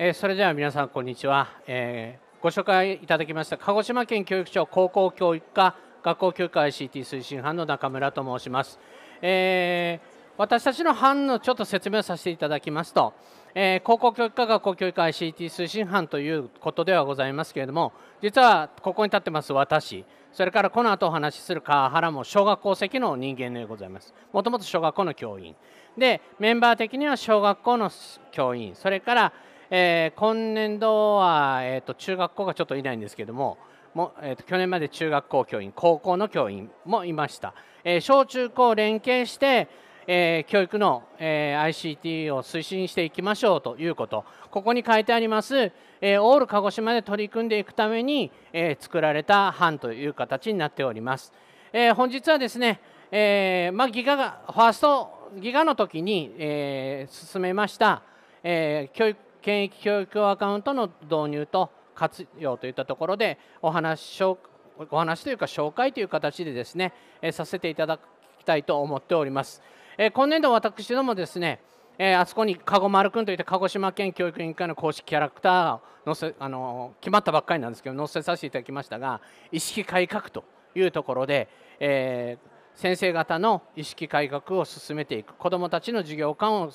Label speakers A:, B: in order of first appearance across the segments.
A: えそれでは皆さんこんにちは、えご紹介いただきました鹿児島県教育
B: 庁高校教育課学校教育 ICT 推進班の中村と申します、え私たちの班のちょっと説明をさせていただきますと、え高校教育課学校教育 ICT 推進班ということではございますけれども実はここに立ってます私それからこの後お話しする川原も小学校籍の人間でございます。もともと小学校の教員。で、メンバー的には小学校の教員、それから、えー、今年度は、えーと、中学校がちょっといないんですけどもも、えーと、去年まで中学校教員高校の教員もいました、えー、小中高連携して、えー、教育の、え ICT を推進していきましょうということここに書いてあります、えオール鹿児島で取り組んでいくために、え作られた班という形になっております、え本日はですね、えまあ、ギガがファーストギガの時に、え進めました、え教育検疫教育アカウントの導入と活用といったところでお話をお話というか紹介という形でですね、えさせていただきたいと思っております。え今年度私どもですね、えあそこにかごまるくんといって鹿児島県教育委員会の公式キャラクターを載せあの決まったばっかりなんですけど載せさせていただきましたが意識改革というところで、えー、先生方の意識改革を進めていく子どもたちの授業観を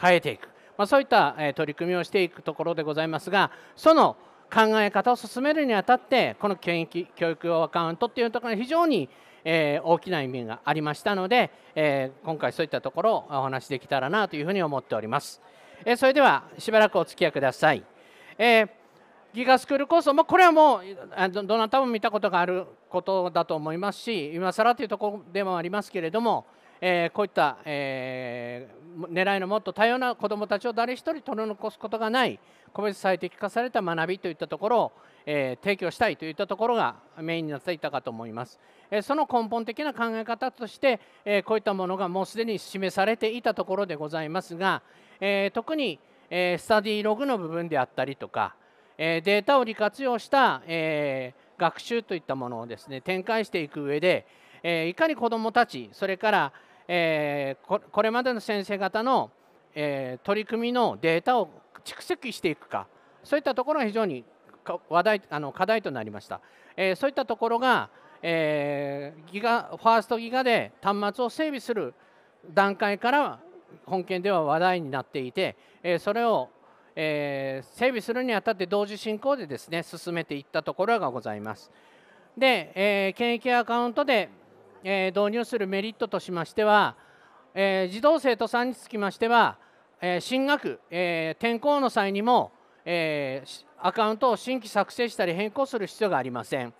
B: 変えていくまあ、そういった取り組みをしていくところでございますがその考え方を進めるにあたってこの権益教育用アカウントっていうところが非常にえ大きな意味がありましたので、え今回そういったところをお話しできたらなというふうに思っております。えそれではしばらくお付き合いください。えギガスクール構想もこれはもうどなたも見たことがあることだと思いますし今更というところでもありますけれどもえこういった、え狙いのもっと多様な子どもたちを誰一人取り残すことがない個別最適化された学びといったところを、え提供したいといったところがメインになっていたかと思います。その根本的な考え方として、こういったものがもうすでに示されていたところでございますが、特にスタディログの部分であったりとか、データを利活用した学習といったものをですね展開していく上で、いかに子どもたち、それからえー、これまでの先生方の、えー、取り組みのデータを蓄積していくかそういったところが非常に話題あの課題となりました、えー、そういったところが、えー、ギガファーストギガで端末を整備する段階から本件では話題になっていて、えそれを、え整備するにあたって同時進行でですね進めていったところがございます。で、えー、検疫アカウントでえ導入するメリットとしましては、え児童生徒さんにつきましては、え進学、え転校の際にも、えアカウントを新規作成したり変更する必要がありません。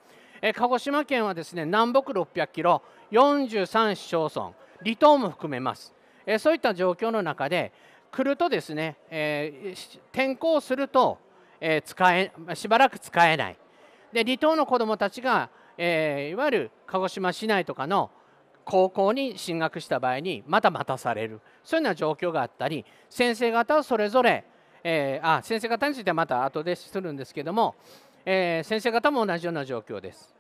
B: え鹿児島県はですね南北600キロ43市町村離島も含めます、えそういった状況の中で来るとですね、え転校すると、え使えしばらく使えないで離島の子どもたちがえー、いわゆる鹿児島市内とかの高校に進学した場合にまた待たされるそういうような状況があったり先生方はそれぞれ、えー、あ先生方についてはまた後でするんですけども、えー、先生方も同じような状況です。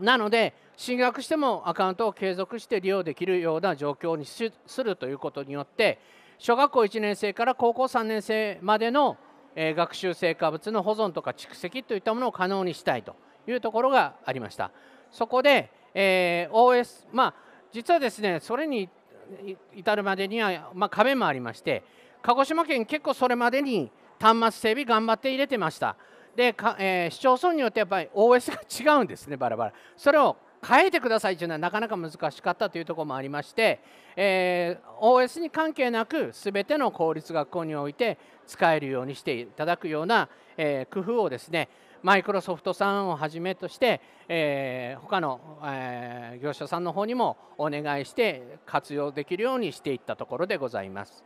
B: なので進学してもアカウントを継続して利用できるような状況にするということによって小学校1年生から高校3年生までの学習成果物の保存とか蓄積といったものを可能にしたいと。いうところがありました。そこで、えー、OS、まあ、実はですねそれに至るまでには、まあ、壁もありまして鹿児島県結構それまでに端末整備頑張って入れてましたでか、えー、市町村によってやっぱり OS が違うんですねバラバラそれを変えてくださいというのはなかなか難しかったというところもありまして、えー、OS に関係なく全ての公立学校において使えるようにしていただくような、えー、工夫をですねマイクロソフトさんをはじめとして、えー、他の、えー、業者さんの方にもお願いして活用できるようにしていったところでございます。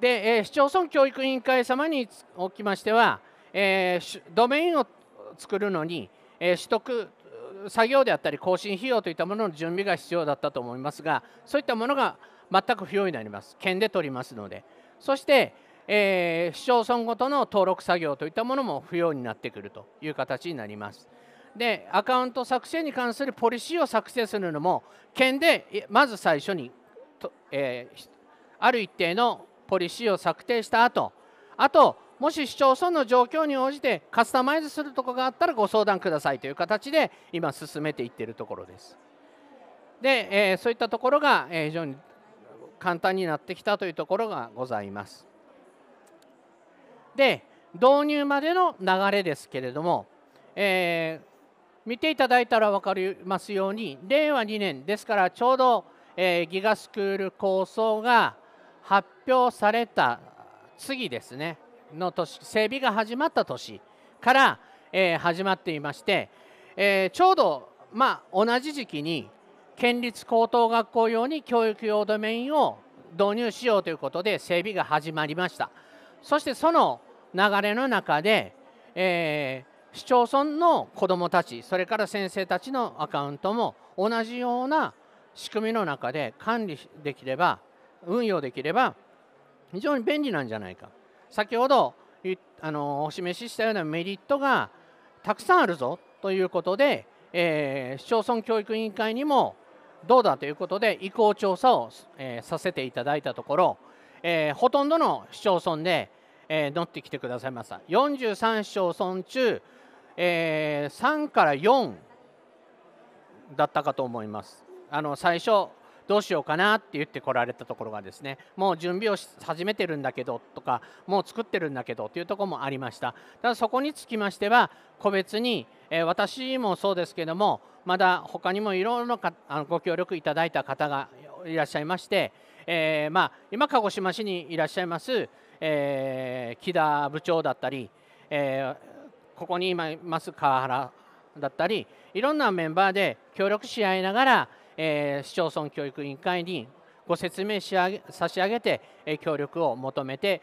B: で、えー、市町村教育委員会様におきましては、えー、ドメインを作るのに、えー、取得作業であったり更新費用といったものの準備が必要だったと思いますがそういったものが全く不要になります県で取りますのでそして、えー、市町村ごとの登録作業といったものも不要になってくるという形になります。でアカウント作成に関するポリシーを作成するのも県でまず最初にと、えー、ある一定のポリシーを策定した後あともし市町村の状況に応じてカスタマイズするとこがあったらご相談くださいという形で今進めていっているところです。で、えー、そういったところが、え非常に簡単になってきたというところがございます。で導入までの流れですけれども、えー、見ていただいたら分かりますように令和2年ですからちょうど、えー、ギガスクール構想が発表された次ですねの年整備が始まった年から、えー、始まっていまして、えちょうど、まあ、同じ時期に県立高等学校用に教育用ドメインを導入しようということで整備が始まりました。そしてその流れの中で、えー、市町村の子どもたちそれから先生たちのアカウントも同じような仕組みの中で管理できれば運用できれば非常に便利なんじゃないか先ほどあのお示ししたようなメリットがたくさんあるぞということで、えー、市町村教育委員会にもどうだということで意向調査を、えー、させていただいたところ、えー、ほとんどの市町村でえー、乗ってきてくださいました43章村中、えー、3から4だったかと思いますあの最初どうしようかなって言ってこられたところがですねもう準備を始めてるんだけどとかもう作ってるんだけどというところもありましたただそこにつきましては個別に、えー、私もそうですけどもまだ他にもいろいろなあのご協力いただいた方がいらっしゃいまして、えー、まあ、今鹿児島市にいらっしゃいますえー、木田部長だったり、えー、ここに今います川原だったりいろんなメンバーで協力し合いながら、えー、市町村教育委員会にご説明し上げ差し上げて、え協力を求めて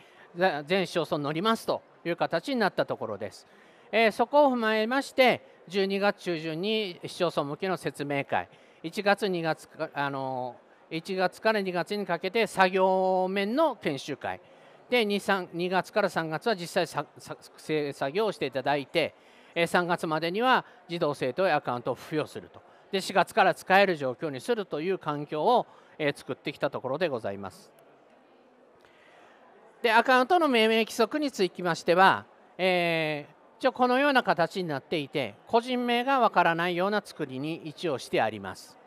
B: 全市町村乗りますという形になったところです。えそこを踏まえまして12月中旬に市町村向けの説明会1月2月あの1月から2月にかけて作業面の研修会で 2, 2月から3月は実際作成作業をしていただいて3月までには児童生徒へアカウントを付与するとで4月から使える状況にするという環境を作ってきたところでございます。でアカウントの命名規則につきましては、えー、一応このような形になっていて個人名がわからないような作りに一応してあります。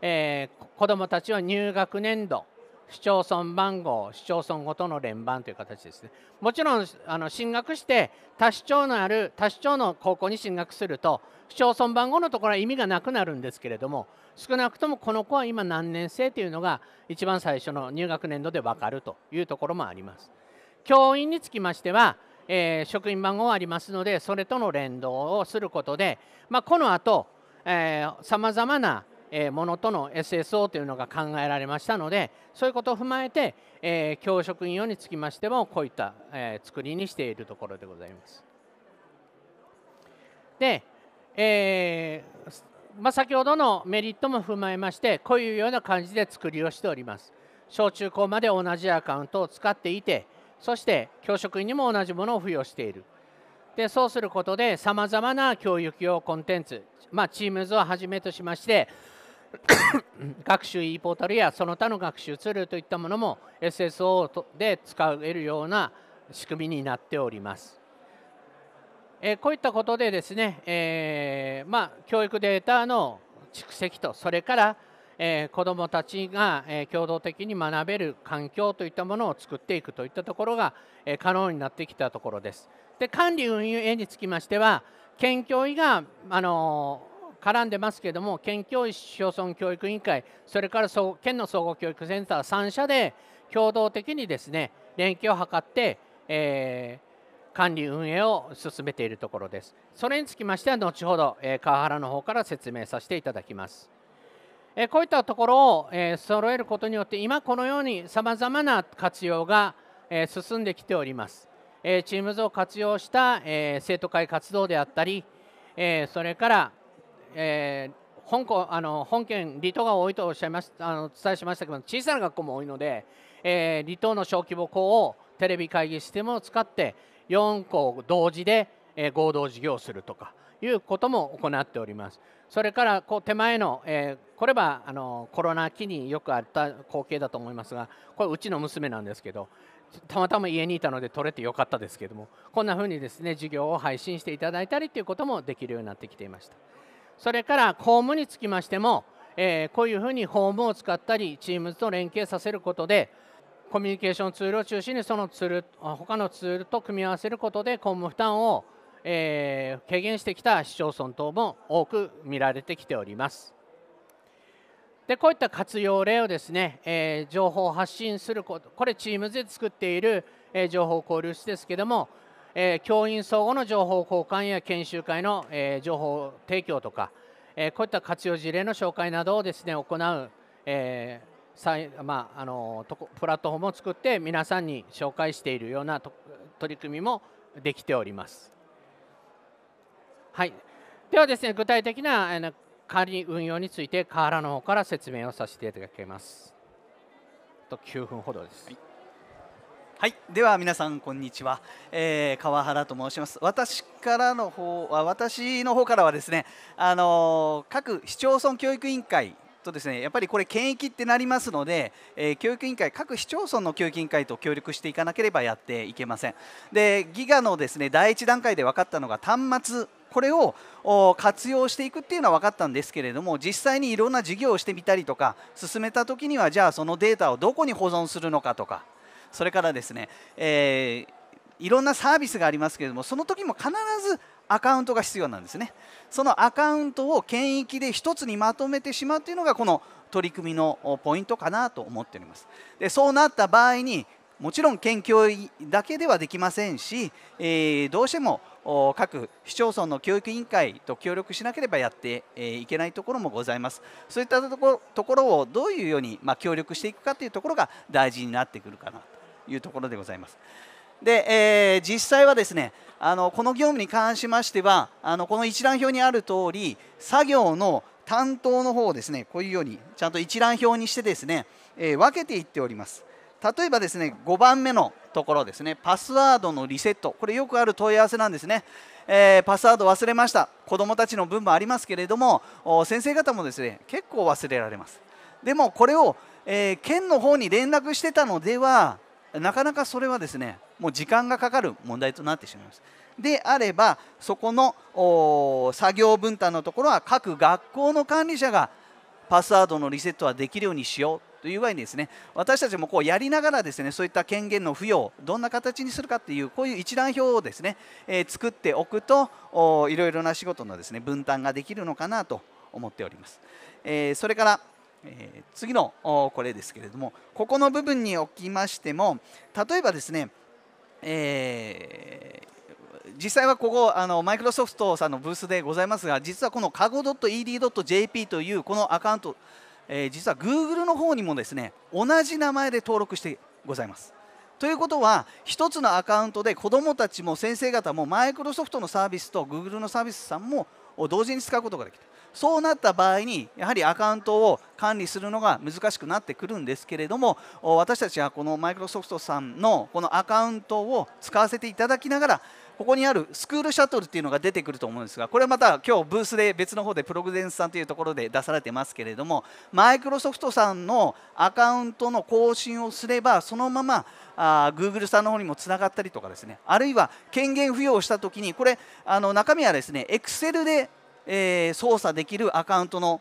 B: えー、子どもたちは入学年度市町村番号市町村ごとの連番という形ですねもちろんあの進学して多市町のある多市町の高校に進学すると市町村番号のところは意味がなくなるんですけれども少なくともこの子は今何年生というのが一番最初の入学年度で分かるというところもあります教員につきましてはえー、職員番号はありますのでそれとの連動をすることで、まあ、このあとさまざまなえものとの SSO というのが考えられましたのでそういうことを踏まえて、え教職員用につきましてもこういった、え作りにしているところでございます。で、えー、まあ、先ほどのメリットも踏まえましてこういうような感じで作りをしております。小中高まで同じアカウントを使っていてそして教職員にも同じものを付与している。でそうすることでさまざまな教育用コンテンツ、まあ、Teams をはじめとしまして学習 e ポータルやその他の学習ツールといったものも SSO で使えるような仕組みになっております。えこういったことでですね、えー、まあ、教育データの蓄積とそれから、えー、子どもたちが、え共同的に学べる環境といったものを作っていくといったところが、え可能になってきたところです。で管理運営につきましては県教委があの絡んでますけども県教育市町村教育委員会それから県の総合教育センター3社で共同的にですね連携を図って、えー、管理運営を進めているところですそれにつきましては後ほど、えー、川原の方から説明させていただきます、えー、こういったところを、えー、揃えることによって今このようにさまざまな活用が、えー、進んできておりますチームズを活用した生徒会活動であったりそれからえー、本校あの本県離島が多いとおっしゃいますあの伝えしましたけど小さな学校も多いので、えー、離島の小規模校をテレビ会議システムを使って4校同時で、えー、合同授業をするとかいうことも行っております。それからこう手前の、えー、これはあのコロナ期によくあった光景だと思いますがこれうちの娘なんですけどたまたま家にいたので取れてよかったですけどもこんなふうにですね授業を配信していただいたりということもできるようになってきていました。それから公務につきましても、えー、こういうふうにホームを使ったりチームと連携させることでコミュニケーションツールを中心にそのツール他のツールと組み合わせることで公務負担を、えー、軽減してきた市町村等も多く見られてきております。でこういった活用例をですね、えー、情報を発信することこれチームズで作っている、えー、情報交流室ですけどもえ教員相互の情報交換や研修会の、え情報提供とか、えこういった活用事例の紹介などをですね行う、えまあ、あのプラットフォームを作って皆さんに紹介しているような取り組みもできております。はい、ではですね具体的な管理管運用について河原の方から説明をさ
A: せていただきます。と9分ほどです。はいはい、では皆さんこんにちは、えー、川原と申します。私からの方は私の方からはですね、あのー、各市町村教育委員会とですねやっぱりこれ県域ってなりますので、えー、教育委員会各市町村の教育委員会と協力していかなければやっていけませんでギガのですね第1段階で分かったのが端末これを活用していくっていうのは分かったんですけれども実際にいろんな事業をしてみたりとか進めた時にはじゃあそのデータをどこに保存するのかとかそれからですね、えー、いろんなサービスがありますけれどもその時も必ずアカウントが必要なんですねそのアカウントを検疫で1つにまとめてしまうというのがこの取り組みのポイントかなと思っておりますでそうなった場合にもちろん県教委だけではできませんし、えー、どうしても各市町村の教育委員会と協力しなければやっていけないところもございますそういったところをどういうように協力していくかというところが大事になってくるかなというところでございます。で、えー、実際はですねあのこの業務に関しましてはあのこの一覧表にある通り作業の担当の方をですねこういうようにちゃんと一覧表にしてですね、えー、分けていっております例えばですね5番目のところですねパスワードのリセットこれよくある問い合わせなんですね、えー、パスワード忘れました子どもたちの分もありますけれども先生方もですね結構忘れられますでもこれを、え県の方に連絡してたのではなかなかそれはですねもう時間がかかる問題となってしまいます。であればそこの作業分担のところは各学校の管理者がパスワードのリセットはできるようにしようという具合にですね私たちもこうやりながらですねそういった権限の付与どんな形にするかっていうこういう一覧表をですね、えー、作っておくといろいろな仕事のですね分担ができるのかなと思っております。えー、それからえー、次のこれですけれどもここの部分におきましても例えばですね、えー実際はここあのマイクロソフトさんのブースでございますが実はこのカゴ .ed.jp というこのアカウント、えー、実は Google の方にもですね同じ名前で登録してございます。ということは1つのアカウントで子どもたちも先生方もマイクロソフトのサービスと Google のサービスさんも同時に使うことができた。そうなった場合にやはりアカウントを管理するのが難しくなってくるんですけれども私たちはこのマイクロソフトさんのこのアカウントを使わせていただきながらここにあるスクールシャトルっていうのが出てくると思うんですがこれまた今日ブースで別の方でプログデンスさんというところで出されてますけれどもマイクロソフトさんのアカウントの更新をすればそのままあ Google さんの方にもつながったりとかですねあるいは権限付与をした時にこれあの中身はですね Excel でえー、操作できるアカウントの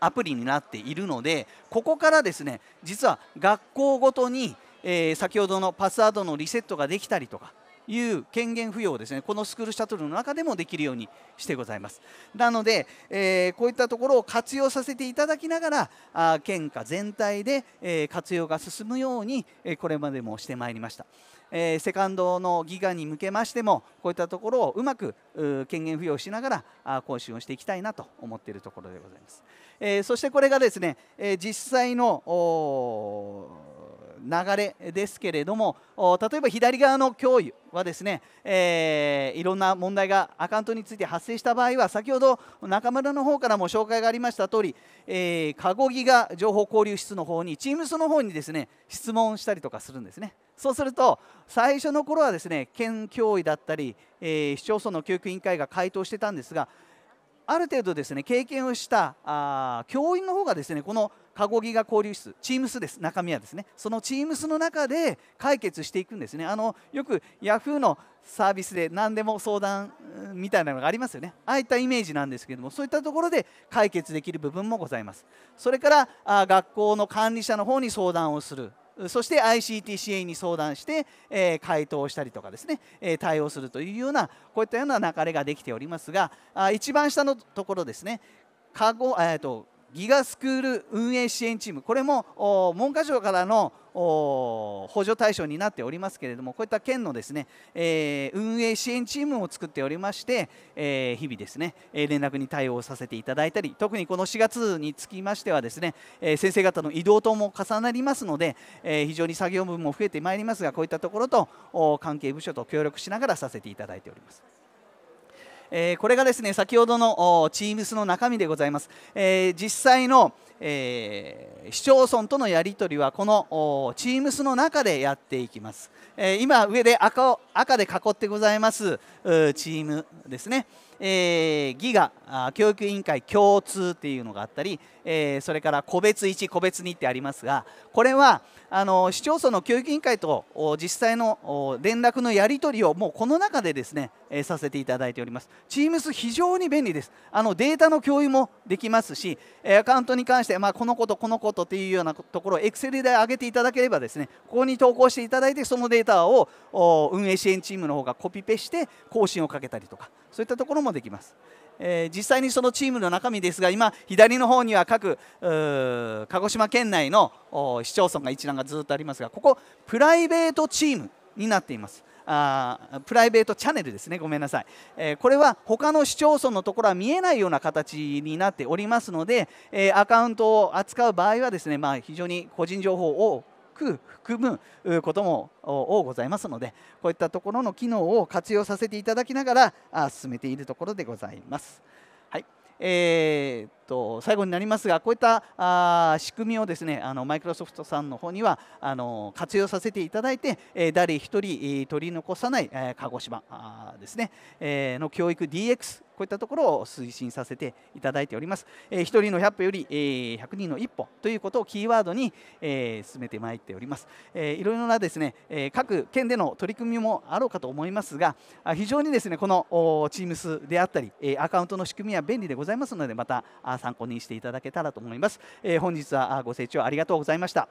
A: アプリになっているのでここからですね実は学校ごとに、えー、先ほどのパスワードのリセットができたりとかいう権限付与をですねこのスクールシャトルの中でもできるようにしてございますなので、えー、こういったところを活用させていただきながらあ県下全体で、え活用が進むように、えこれまでもしてまいりましたえー、セカンドのギガに向けましてもこういったところをうまく権限付与しながら講習をしていきたいなと思っているところでございます、えー、そしてこれがですね、え実際の流れですけれども例えば左側の脅威はですね、えー、いろんな問題がアカウントについて発生した場合は先ほど中村の方からも紹介がありました通り、えー、カゴギが情報交流室の方にチームスの方にですね質問したりとかするんですねそうすると最初の頃はですね県教委だったり、えー、市町村の教育委員会が回答してたんですがある程度ですね経験をしたあ教員の方がですねこのカゴギが交流室チームスです中身はですねそのチームスの中で解決していくんですねあのよく Yahoo のサービスで何でも相談みたいなのがありますよねああいったイメージなんですけどもそういったところで解決できる部分もございますそれからあ学校の管理者の方に相談をするそして ICTCA に相談して、えー、回答したりとかですね、えー、対応するというようなこういったような流れができておりますがあ一番下のところですねカゴ、えーとギガスクール運営支援チームこれも文科省からの補助対象になっておりますけれどもこういった県のですね、えー、運営支援チームを作っておりまして、えー、日々ですね連絡に対応させていただいたり特にこの4月につきましてはですね、えー、先生方の移動等も重なりますので、え非常に作業部も増えてまいりますがこういったところと関係部署と協力しながらさせていただいております。えー、これがですね先ほどのチームスの中身でございます、えー、実際の、えー、市町村とのやり取りはこのチームスの中でやっていきます、え今上で赤を赤で囲ってございますチームですね、えギガ教育委員会共通っていうのがあったりえそれから個別1、個別2ってありますが、これはあの市町村の教育委員会と実際の連絡のやり取りをもうこの中でですね、えさせていただいております。Teams 非常に便利です。あのデータの共有もできますし、アカウントに関して、まあ、このこと、このことっていうようなところを Excel で上げていただければですね、ここに投稿していただいて、そのデータを運営支援チームの方がコピペして、更新をかけたりとか、そういったところもできます。えー、実際にそのチームの中身ですが今左の方には各鹿児島県内の市町村が一覧がずっとありますがここプライベートチームになっています。あプライベートチャンネルですね、ごめんなさい、えー、これは他の市町村のところは見えないような形になっておりますので、えー、アカウントを扱う場合はですね、まあ、非常に個人情報をく含むこともございますのでこういったところの機能を活用させていただきながら進めているところでございます。はいえー、と最後になりますがこういったあ仕組みをですねあのマイクロソフトさんの方にはあの活用させていただいて、えー、誰一人取り残さない、えー、鹿児島ですね、えー、の教育 DX こういったところを推進させていただいております、えー、1人の100歩より、えー、100人の一歩ということをキーワードに、え進めてまいっております、えー、いろいろなですね、え各県での取り組みもあろうかと思いますが非常にですねこの Teams であったり、えアカウントの仕組みは便利でございますのでまた参考にしていただけたらと思います、え本日はご清聴ありがとうございました